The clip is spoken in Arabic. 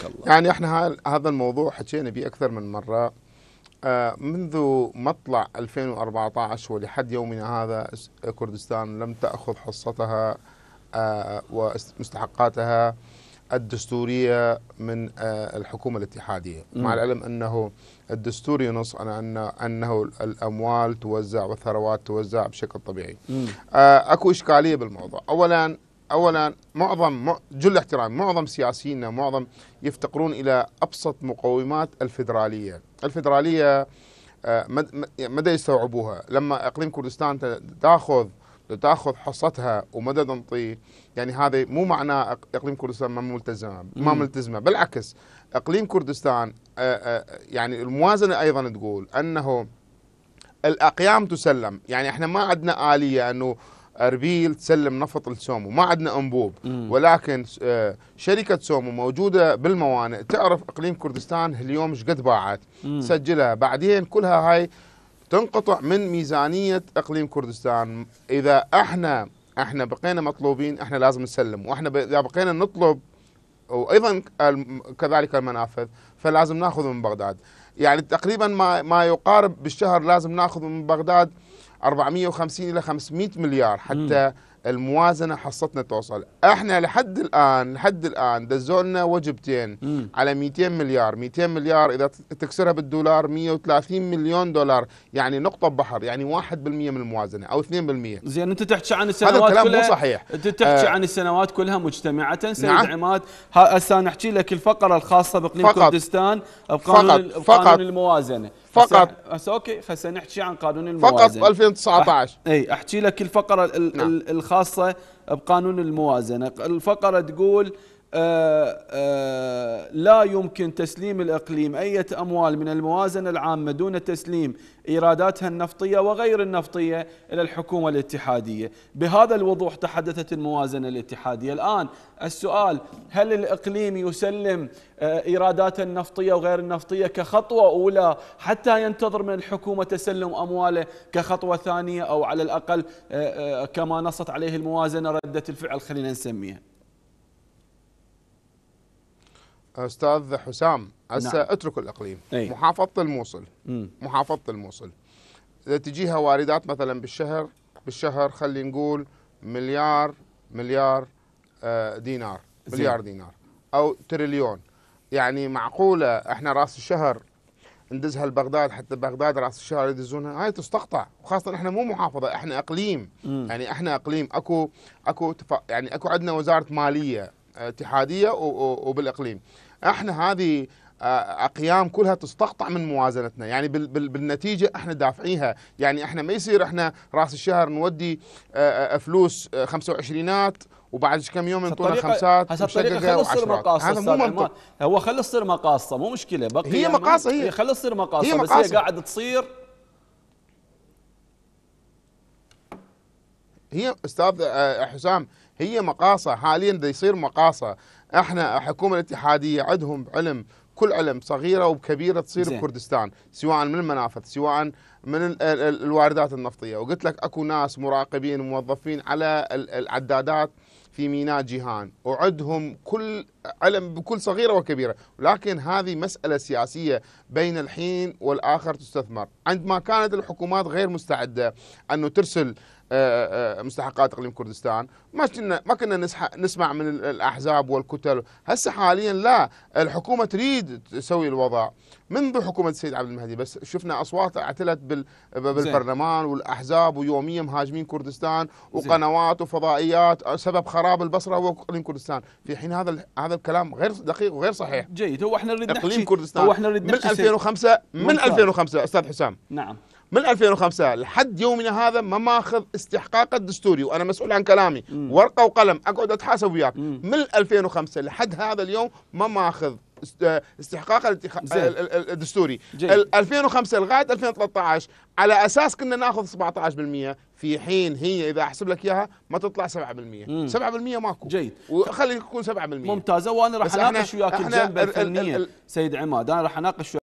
الله. يعني احنا هذا الموضوع حكينا به اكثر من مره آه، منذ مطلع 2014 ولحد يومنا هذا كردستان لم تاخذ حصتها آه، ومستحقاتها الدستوريه من آه، الحكومه الاتحاديه م. مع العلم انه الدستور ينص على أن أنه الأموال توزع والثروات توزع بشكل طبيعي أكو إشكالية بالموضوع أولا اولا معظم جل احترام معظم سياسينا معظم يفتقرون الى ابسط مقومات الفدراليه، الفدراليه آه، مدى يستوعبوها لما اقليم كردستان تاخذ تاخذ حصتها ومدى تنطي يعني هذا مو معناه اقليم كردستان ما ملتزمه ما ملتزمه بالعكس اقليم كردستان آه، آه، يعني الموازنه ايضا تقول انه الاقيام تسلم يعني احنا ما عندنا اليه انه اربيل تسلم نفط لسومو ما عندنا انبوب مم. ولكن آه، شركه سومو موجوده بالموانئ تعرف اقليم كردستان اليوم ايش قد باعت تسجلها بعدين كلها هاي تنقطع من ميزانيه اقليم كردستان اذا احنا احنا بقينا مطلوبين احنا لازم نسلم واحنا اذا بقينا نطلب وايضا كذلك المنافذ فلازم ناخذ من بغداد يعني تقريبا ما ما يقارب بالشهر لازم ناخذ من بغداد 450 الى 500 مليار حتى م. الموازنه حصتنا توصل احنا لحد الان لحد الان دزولنا وجبتين م. على 200 مليار 200 مليار اذا تكسرها بالدولار 130 مليون دولار يعني نقطه بحر يعني 1% من الموازنه او 2% زين انت تحكي عن السنوات هذا الكلام كلها مو صحيح انت تحكي آه عن السنوات كلها مجتمعه سيد نعم. عماد هسه نحكي لك الفقره الخاصه باقليم كردستان بقانون فقط, فقط الموازنه فقط هسه اوكي هسه نحكي عن قانون الموازنه فقط 2019 أح... اي احكي لك الفقره ال... نعم. الخاصه بقانون الموازنه الفقره تقول آآ آه، آآ آه، لا يمكن تسليم الإقليم أي أموال من الموازنة العامة دون تسليم إيراداتها النفطية وغير النفطية إلى الحكومة الاتحادية بهذا الوضوح تحدثت الموازنة الاتحادية الآن السؤال هل الإقليم يسلم آه، إيراداته النفطية وغير النفطية كخطوة أولى حتى ينتظر من الحكومة تسلم أمواله كخطوة ثانية أو على الأقل آه، آه، كما نصت عليه الموازنة ردة الفعل خلينا نسميها استاذ حسام هسه نعم. اترك الاقليم أي. محافظه الموصل م. محافظه الموصل اذا تجيها واردات مثلا بالشهر بالشهر خلي نقول مليار مليار آه، دينار دينار مليار زي. دينار او تريليون يعني معقوله احنا راس الشهر ندزها لبغداد حتى بغداد راس الشهر يدزونها هاي تستقطع وخاصه احنا مو محافظه احنا اقليم م. يعني احنا اقليم اكو اكو تف... يعني اكو عندنا وزاره ماليه اتحاديه وبالاقليم احنا هذه آه، اقيام كلها تستقطع من موازنتنا يعني بالنتيجه احنا دافعيها يعني احنا ما يصير احنا راس الشهر نودي آه، آه، فلوس 25 وبعد كم يوم ينطونا خمسات هسه تصير مقاصه هذا مو منطق هو خلص تصير مقاصه مو مشكله بقي هي مقاصه هي خلي تصير مقاصه بس هي قاعد تصير هي استاذ آه، حسام هي مقاصه حاليا دا يصير مقاصه احنا الحكومه الاتحاديه عندهم علم كل علم صغيره وكبيره تصير زي. بكردستان سواء من المنافذ سواء من الواردات النفطيه وقلت لك اكو ناس مراقبين وموظفين على العدادات في ميناء جيهان أعدهم كل علم بكل صغيرة وكبيرة ولكن هذه مسألة سياسية بين الحين والآخر تستثمر عندما كانت الحكومات غير مستعدة أنه ترسل آه، آه، مستحقات اقليم كردستان ما كنا ما كنا نسمع من الاحزاب والكتل هسه حاليا لا الحكومه تريد تسوي الوضع منذ حكومه السيد عبد المهدي بس شفنا اصوات اعتلت بالبرلمان والاحزاب ويوميا مهاجمين كردستان وقنوات وفضائيات سبب خراب البصره هو اقليم كردستان في حين هذا هذا الكلام غير دقيق وغير صحيح جيد هو احنا نريد نحكي اقليم كردستان هو احنا نريد من 2005 من 2005 استاذ حسام نعم من 2005 لحد يومنا هذا ما ماخذ استحقاق الدستوري وانا مسؤول عن كلامي م. ورقه وقلم اقعد اتحاسب وياك م. من 2005 لحد هذا اليوم ما ماخذ استحقاق الدستوري 2005 لغايه 2013 على اساس كنا ناخذ 17% في حين هي اذا احسب لك اياها ما تطلع 7% 7% ماكو جيد وخلي يكون 7% ممتازه وانا راح اناقش وياك الجنبه الفنيه سيد عماد انا راح اناقش